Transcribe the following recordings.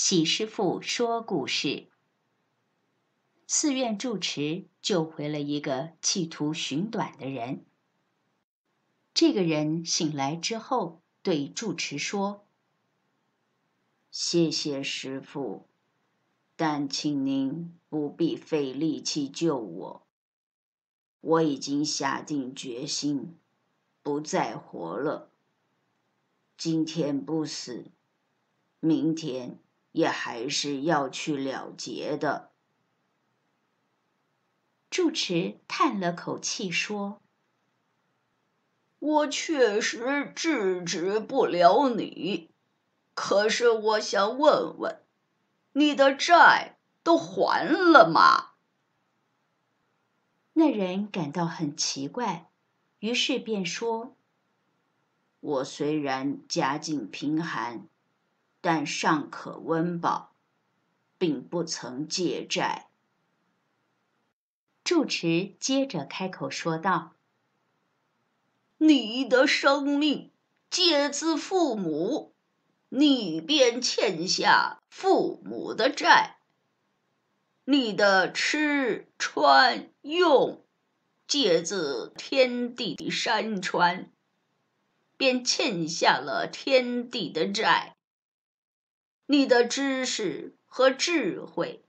喜师傅说故事：寺院住持救回了一个企图寻短的人。这个人醒来之后对住持说：“谢谢师傅，但请您不必费力气救我，我已经下定决心不再活了。今天不死，明天……”也还是要去了结的。住持叹了口气说：“我确实制止不了你，可是我想问问，你的债都还了吗？”那人感到很奇怪，于是便说：“我虽然家境贫寒。”但尚可温饱，并不曾借债。住持接着开口说道：“你的生命借自父母，你便欠下父母的债；你的吃穿用借自天地山川，便欠下了天地的债。”你的知识和智慧，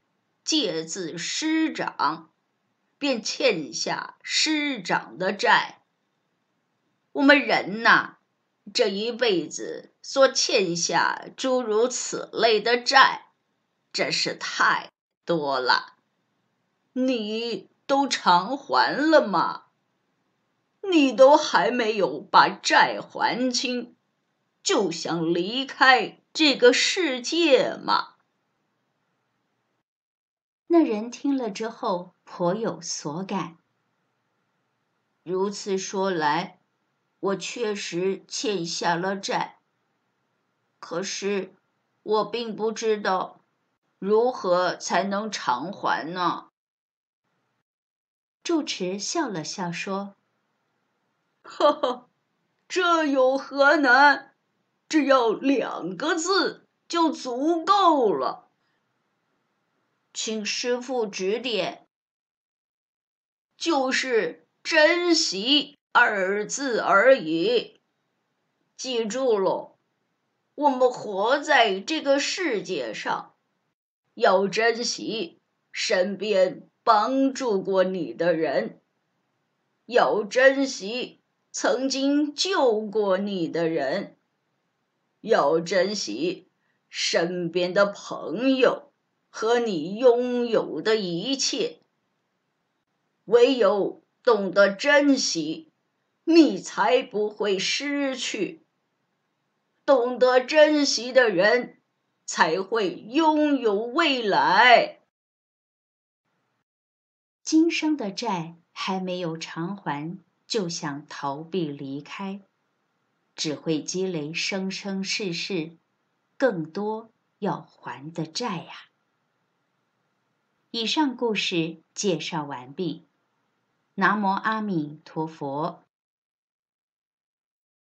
借自师长，便欠下师长的债。我们人呐，这一辈子所欠下诸如此类的债，真是太多了。你都偿还了吗？你都还没有把债还清，就想离开？这个世界嘛，那人听了之后颇有所感。如此说来，我确实欠下了债。可是，我并不知道如何才能偿还呢？住持笑了笑说：“ 呵呵，这有何难？”只要两个字就足够了，请师傅指点，就是“珍惜”二字而已。记住了，我们活在这个世界上，要珍惜身边帮助过你的人，要珍惜曾经救过你的人。要珍惜身边的朋友和你拥有的一切。唯有懂得珍惜，你才不会失去；懂得珍惜的人，才会拥有未来。今生的债还没有偿还，就想逃避离开。只会积累生生世世更多要还的债呀。以上故事介绍完毕，南无阿弥陀佛。